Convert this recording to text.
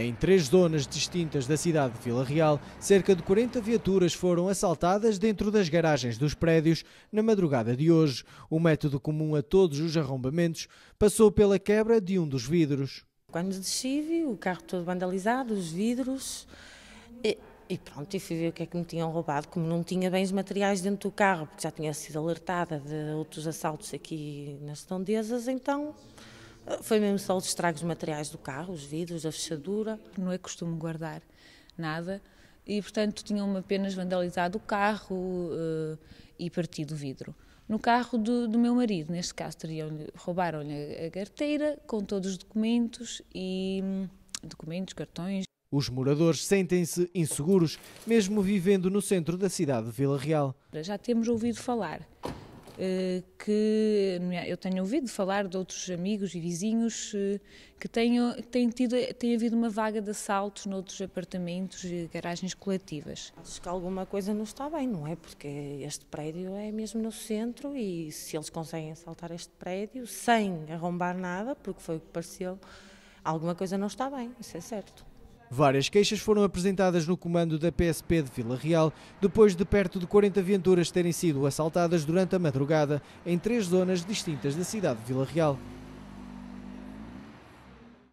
Em três zonas distintas da cidade de Vila Real, cerca de 40 viaturas foram assaltadas dentro das garagens dos prédios na madrugada de hoje. O método comum a todos os arrombamentos passou pela quebra de um dos vidros. Quando desci, vi o carro todo vandalizado, os vidros. E, e pronto, e fui ver o que é que me tinham roubado. Como não tinha bens materiais dentro do carro, porque já tinha sido alertada de outros assaltos aqui nas redondezas, então foi mesmo só os estragos materiais do carro, os vidros, a fechadura. Não é costume guardar nada e, portanto, tinham apenas vandalizado o carro uh, e partido o vidro. No carro do, do meu marido, neste caso, roubaram-lhe a carteira com todos os documentos e hum, documentos, cartões. Os moradores sentem-se inseguros, mesmo vivendo no centro da cidade de Vila Real. Já temos ouvido falar eh, que eu tenho ouvido falar de outros amigos e vizinhos eh, que tenham, têm tido, tem havido uma vaga de assaltos noutros apartamentos e garagens coletivas. Acho que alguma coisa não está bem, não é? Porque este prédio é mesmo no centro e se eles conseguem assaltar este prédio sem arrombar nada, porque foi o que pareceu, alguma coisa não está bem, isso é certo. Várias queixas foram apresentadas no comando da PSP de Vila Real, depois de perto de 40 viaturas terem sido assaltadas durante a madrugada em três zonas distintas da cidade de Vila Real.